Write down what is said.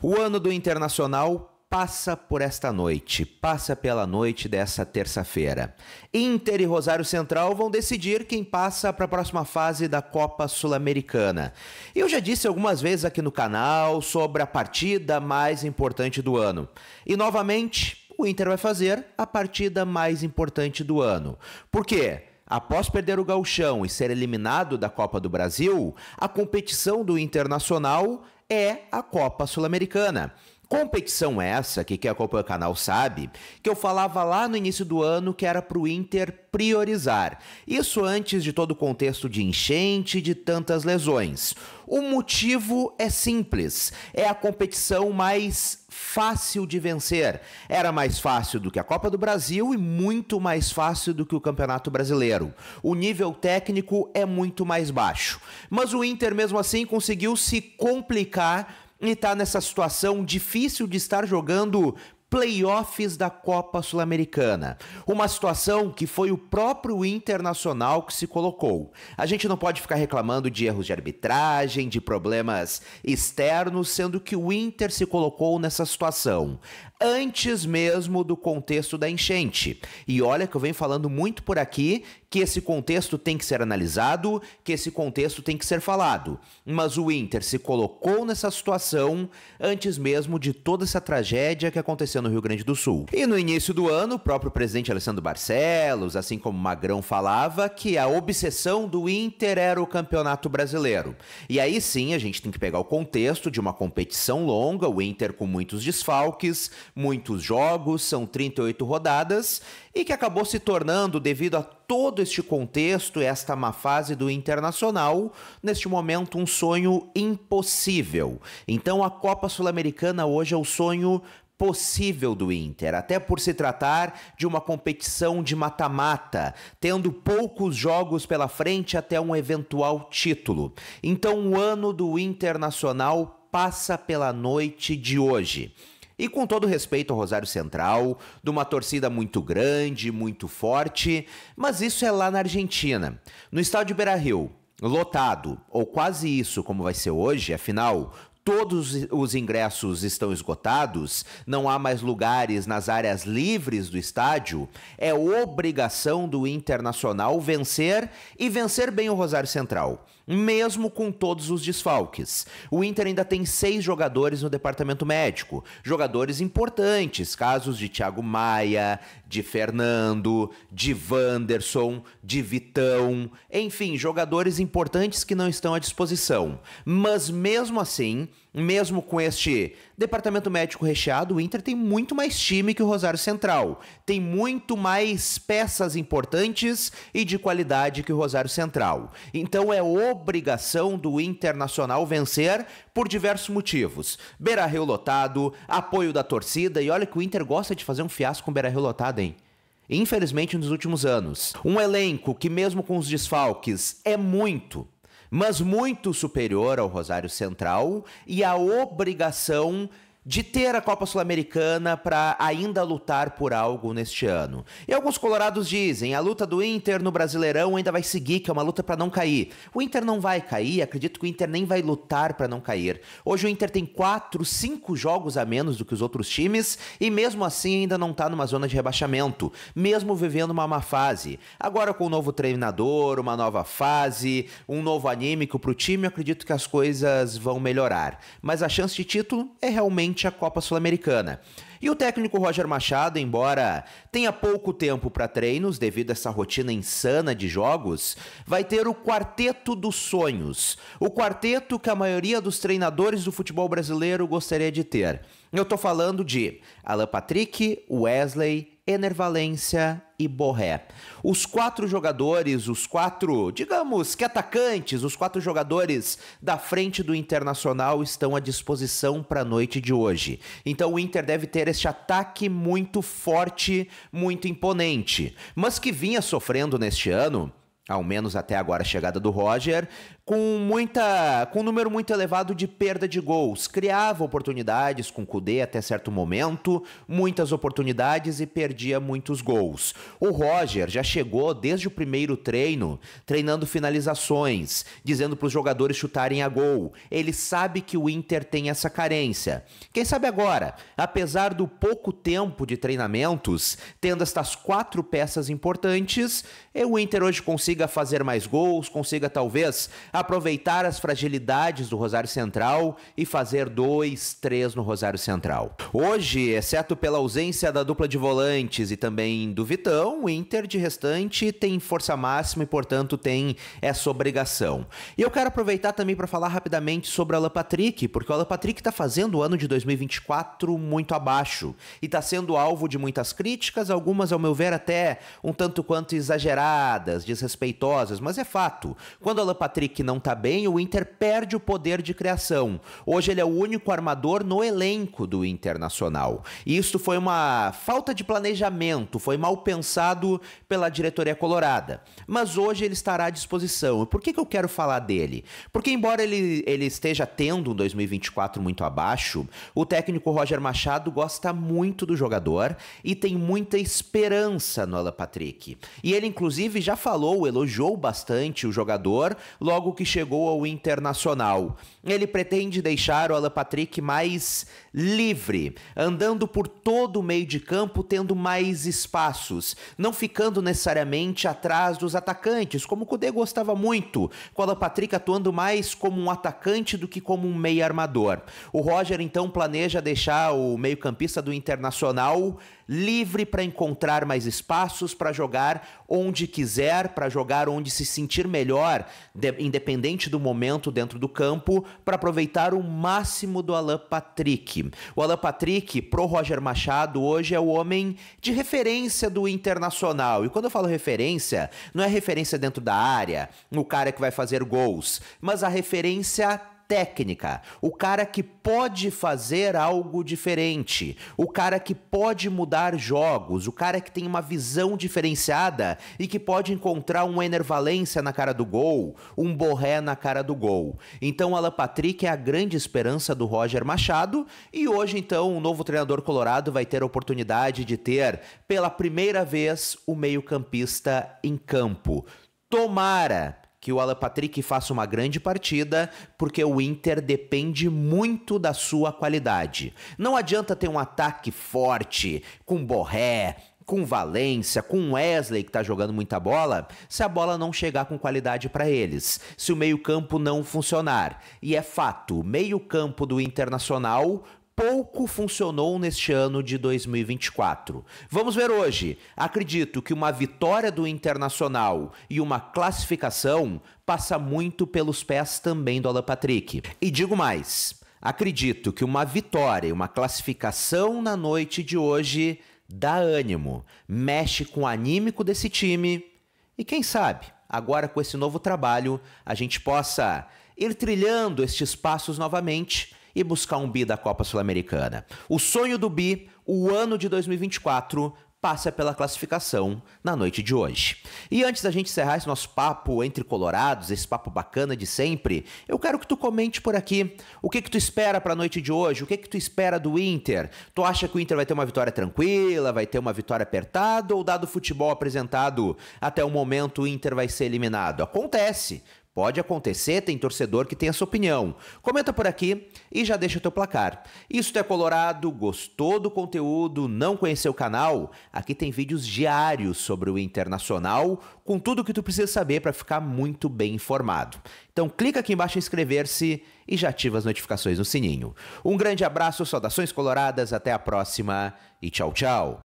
O ano do Internacional passa por esta noite, passa pela noite dessa terça-feira. Inter e Rosário Central vão decidir quem passa para a próxima fase da Copa Sul-Americana. Eu já disse algumas vezes aqui no canal sobre a partida mais importante do ano. E novamente, o Inter vai fazer a partida mais importante do ano. Por quê? Após perder o gauchão e ser eliminado da Copa do Brasil, a competição do Internacional é a Copa Sul-Americana. Competição essa que quem acompanha o canal sabe que eu falava lá no início do ano que era para o Inter priorizar. Isso antes de todo o contexto de enchente e de tantas lesões. O motivo é simples: é a competição mais fácil de vencer. Era mais fácil do que a Copa do Brasil e muito mais fácil do que o Campeonato Brasileiro. O nível técnico é muito mais baixo. Mas o Inter, mesmo assim, conseguiu se complicar e tá nessa situação difícil de estar jogando playoffs da Copa Sul-Americana. Uma situação que foi o próprio Internacional que se colocou. A gente não pode ficar reclamando de erros de arbitragem, de problemas externos, sendo que o Inter se colocou nessa situação antes mesmo do contexto da enchente. E olha que eu venho falando muito por aqui que esse contexto tem que ser analisado, que esse contexto tem que ser falado. Mas o Inter se colocou nessa situação antes mesmo de toda essa tragédia que aconteceu no Rio Grande do Sul. E no início do ano, o próprio presidente Alessandro Barcelos, assim como Magrão falava, que a obsessão do Inter era o Campeonato Brasileiro. E aí sim, a gente tem que pegar o contexto de uma competição longa, o Inter com muitos desfalques, muitos jogos, são 38 rodadas, e que acabou se tornando, devido a todo este contexto, esta má fase do Internacional, neste momento um sonho impossível. Então a Copa Sul-Americana hoje é o sonho possível do Inter, até por se tratar de uma competição de mata-mata, tendo poucos jogos pela frente até um eventual título. Então, o ano do Internacional passa pela noite de hoje. E com todo respeito ao Rosário Central, de uma torcida muito grande, muito forte, mas isso é lá na Argentina. No estádio Beira-Rio, lotado, ou quase isso, como vai ser hoje, afinal, é Todos os ingressos estão esgotados, não há mais lugares nas áreas livres do estádio. É obrigação do Internacional vencer e vencer bem o Rosário Central, mesmo com todos os desfalques. O Inter ainda tem seis jogadores no departamento médico, jogadores importantes, casos de Thiago Maia, de Fernando, de Wanderson, de Vitão, enfim, jogadores importantes que não estão à disposição. Mas mesmo assim, mesmo com este departamento médico recheado, o Inter tem muito mais time que o Rosário Central. Tem muito mais peças importantes e de qualidade que o Rosário Central. Então é obrigação do Internacional vencer por diversos motivos. Beira-Rio lotado, apoio da torcida e olha que o Inter gosta de fazer um fiasco com Beira-Rio lotado, hein? Infelizmente nos últimos anos. Um elenco que mesmo com os desfalques é muito mas muito superior ao Rosário Central e a obrigação de ter a Copa Sul-Americana para ainda lutar por algo neste ano. E alguns colorados dizem, a luta do Inter no Brasileirão ainda vai seguir, que é uma luta para não cair. O Inter não vai cair, acredito que o Inter nem vai lutar para não cair. Hoje o Inter tem 4, 5 jogos a menos do que os outros times e mesmo assim ainda não tá numa zona de rebaixamento, mesmo vivendo uma má fase. Agora com um novo treinador, uma nova fase, um novo anímico pro time, acredito que as coisas vão melhorar. Mas a chance de título é realmente a Copa Sul-Americana. E o técnico Roger Machado, embora tenha pouco tempo para treinos devido a essa rotina insana de jogos, vai ter o quarteto dos sonhos, o quarteto que a maioria dos treinadores do futebol brasileiro gostaria de ter. Eu estou falando de Alan Patrick, Wesley, Enervalência e Borré. Os quatro jogadores, os quatro, digamos que atacantes, os quatro jogadores da frente do Internacional estão à disposição para a noite de hoje. Então o Inter deve ter este ataque muito forte, muito imponente, mas que vinha sofrendo neste ano ao menos até agora a chegada do Roger, com muita com um número muito elevado de perda de gols. Criava oportunidades com o Kudê até certo momento, muitas oportunidades e perdia muitos gols. O Roger já chegou desde o primeiro treino treinando finalizações, dizendo para os jogadores chutarem a gol. Ele sabe que o Inter tem essa carência. Quem sabe agora, apesar do pouco tempo de treinamentos, tendo estas quatro peças importantes, o Inter hoje consiga fazer mais gols, consiga talvez aproveitar as fragilidades do Rosário Central e fazer dois, três no Rosário Central. Hoje, exceto pela ausência da dupla de volantes e também do Vitão, o Inter de restante tem força máxima e, portanto, tem essa obrigação. E eu quero aproveitar também para falar rapidamente sobre o Alan Patrick, porque o Alan Patrick está fazendo o ano de 2024 muito abaixo e está sendo alvo de muitas críticas, algumas, ao meu ver, até um tanto quanto exageradas, desrespeitosas, mas é fato. Quando o Alan Patrick não está bem, o Inter perde o poder de criação. Hoje ele é o único armador no elenco do Internacional. E isso foi uma falta de planejamento, foi mal pensado pela diretoria colorada. Mas hoje ele estará à disposição. por que, que eu quero falar dele? Porque, embora ele, ele esteja tendo um 2024 muito abaixo, o técnico Roger Machado gosta muito do jogador e tem muita esperança no Alan Patrick. E ele, inclusive, já falou, elogiou bastante o jogador logo que chegou ao Internacional ele pretende deixar o Alan Patrick mais livre, andando por todo o meio de campo, tendo mais espaços, não ficando necessariamente atrás dos atacantes, como o Kudê gostava muito, com o Alan Patrick atuando mais como um atacante do que como um meio armador. O Roger então planeja deixar o meio-campista do Internacional livre para encontrar mais espaços, para jogar onde quiser, para jogar onde se sentir melhor, de, independente do momento dentro do campo, para aproveitar o máximo do Alan Patrick. O Alan Patrick, pro Roger Machado, hoje é o homem de referência do internacional. E quando eu falo referência, não é referência dentro da área, o cara que vai fazer gols, mas a referência técnica, o cara que pode fazer algo diferente, o cara que pode mudar jogos, o cara que tem uma visão diferenciada e que pode encontrar um Enervalência na cara do gol, um Borré na cara do gol. Então, Alan Patrick é a grande esperança do Roger Machado e hoje, então, o novo treinador colorado vai ter a oportunidade de ter, pela primeira vez, o meio-campista em campo. Tomara! que o Alan Patrick faça uma grande partida, porque o Inter depende muito da sua qualidade. Não adianta ter um ataque forte, com Borré, com Valência, com Wesley que tá jogando muita bola, se a bola não chegar com qualidade para eles, se o meio-campo não funcionar. E é fato, meio-campo do Internacional pouco funcionou neste ano de 2024. Vamos ver hoje. Acredito que uma vitória do Internacional e uma classificação passa muito pelos pés também do Alan Patrick. E digo mais, acredito que uma vitória e uma classificação na noite de hoje dá ânimo, mexe com o anímico desse time e quem sabe, agora com esse novo trabalho, a gente possa ir trilhando estes passos novamente e buscar um bi da Copa Sul-Americana. O sonho do bi, o ano de 2024, passa pela classificação na noite de hoje. E antes da gente encerrar esse nosso papo entre colorados, esse papo bacana de sempre, eu quero que tu comente por aqui o que que tu espera para a noite de hoje, o que que tu espera do Inter? Tu acha que o Inter vai ter uma vitória tranquila, vai ter uma vitória apertada ou dado o futebol apresentado até o momento o Inter vai ser eliminado? Acontece. Pode acontecer, tem torcedor que tem a sua opinião. Comenta por aqui e já deixa o teu placar. Isto é Colorado, gostou do conteúdo, não conheceu o canal? Aqui tem vídeos diários sobre o Internacional, com tudo o que tu precisa saber para ficar muito bem informado. Então clica aqui embaixo em inscrever-se e já ativa as notificações no sininho. Um grande abraço, saudações coloradas, até a próxima e tchau, tchau.